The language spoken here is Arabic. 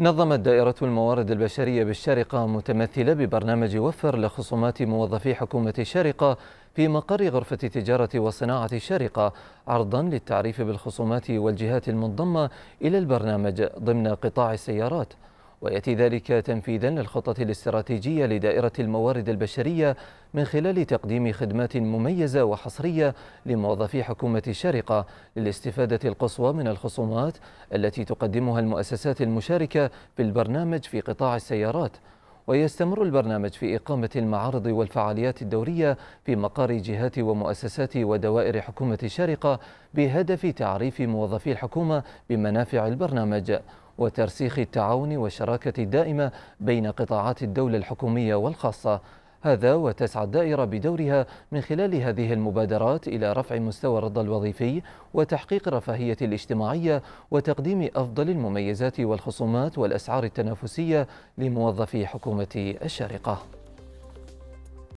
نظمت دائرة الموارد البشرية بالشارقة متمثلة ببرنامج وفر لخصومات موظفي حكومة الشارقة في مقر غرفة تجارة وصناعة الشارقة عرضا للتعريف بالخصومات والجهات المنضمة إلى البرنامج ضمن قطاع السيارات ويأتي ذلك تنفيذا للخطة الاستراتيجية لدائرة الموارد البشرية من خلال تقديم خدمات مميزة وحصرية لموظفي حكومة الشارقة للاستفادة القصوى من الخصومات التي تقدمها المؤسسات المشاركة في البرنامج في قطاع السيارات ويستمر البرنامج في إقامة المعارض والفعاليات الدورية في مقار جهات ومؤسسات ودوائر حكومة الشارقة بهدف تعريف موظفي الحكومة بمنافع البرنامج وترسيخ التعاون والشراكة الدائمة بين قطاعات الدولة الحكومية والخاصة هذا وتسعى الدائرة بدورها من خلال هذه المبادرات إلى رفع مستوى الرضا الوظيفي وتحقيق الرفاهية الاجتماعية وتقديم أفضل المميزات والخصومات والأسعار التنافسية لموظفي حكومة الشارقة